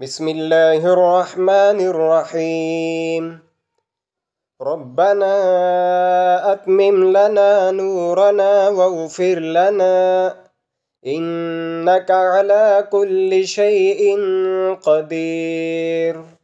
بسم الله الرحمن الرحيم ربنا أتمم لنا نورنا واغفر لنا إنك على كل شيء قدير